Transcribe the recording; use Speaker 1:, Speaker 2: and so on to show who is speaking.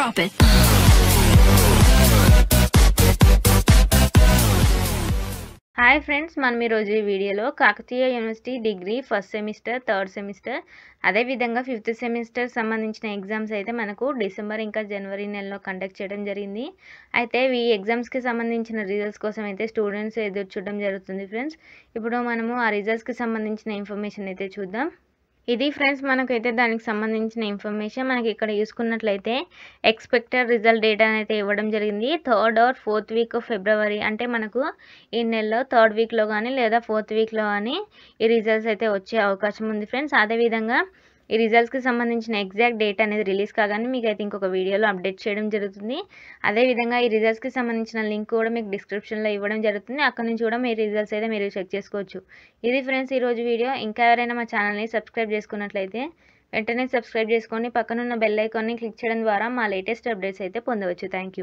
Speaker 1: Drop it.
Speaker 2: Hi friends మనం ఈరోజు ఈ వీడియోలో Kakatiya university degree first semester third semester అదేవిధంగా ఫిఫ్త్ సెమిస్టర్ సంబంధించిన ఎగ్జామ్స్ అయితే మనకు డిసెంబర్ ఇంకా జనవరి నెలలో కండక్ట్ చేయడం జరిగింది అయితే ఈ ఎగ్జామ్స్కి సంబంధించిన రిజల్ట్స్ కోసం అయితే స్టూడెంట్స్ ఎదురు చూడడం జరుగుతుంది ఫ్రెండ్స్ ఇప్పుడు మనము ఆ రిజల్ట్స్కి సంబంధించిన ఇన్ఫర్మేషన్ అయితే చూద్దాం ఇది ఫ్రెండ్స్ మనకైతే దానికి సంబంధించిన ఇన్ఫర్మేషన్ మనకి ఇక్కడ చూసుకున్నట్లయితే ఎక్స్పెక్టెడ్ రిజల్ట్ డేట్ అనేది ఇవ్వడం జరిగింది third or fourth week February అంటే మనకు ఈ నెలలో థర్డ్ వీక్లో కానీ లేదా ఫోర్త్ వీక్లో కానీ ఈ రిజల్ట్స్ అయితే వచ్చే అవకాశం ఉంది ఫ్రెండ్స్ అదేవిధంగా ఈ రిజల్ట్స్కి సంబంధించిన ఎగ్జాక్ట్ డేట్ అనేది రిలీజ్ కాగానే మీకు అయితే ఇంకొక వీడియోలో అప్డేట్ చేయడం జరుగుతుంది అదేవిధంగా ఈ రిజల్ట్స్కి సంబంధించిన లింక్ కూడా మీకు డిస్క్రిప్షన్లో ఇవ్వడం జరుగుతుంది అక్కడ నుంచి కూడా మీ రిజల్ట్స్ అయితే మీరు చెక్ చేసుకోవచ్చు ఇది ఫ్రెండ్స్ ఈరోజు వీడియో ఇంకా ఎవరైనా మా ఛానల్ని సబ్స్క్రైబ్ చేసుకున్నట్లయితే వెంటనే సబ్స్క్రైబ్ చేసుకోండి పక్కనున్న బెల్ ఐకాన్ని క్లిక్ చేయడం ద్వారా మా లేటెస్ట్ అప్డేట్స్ అయితే పొందవచ్చు థ్యాంక్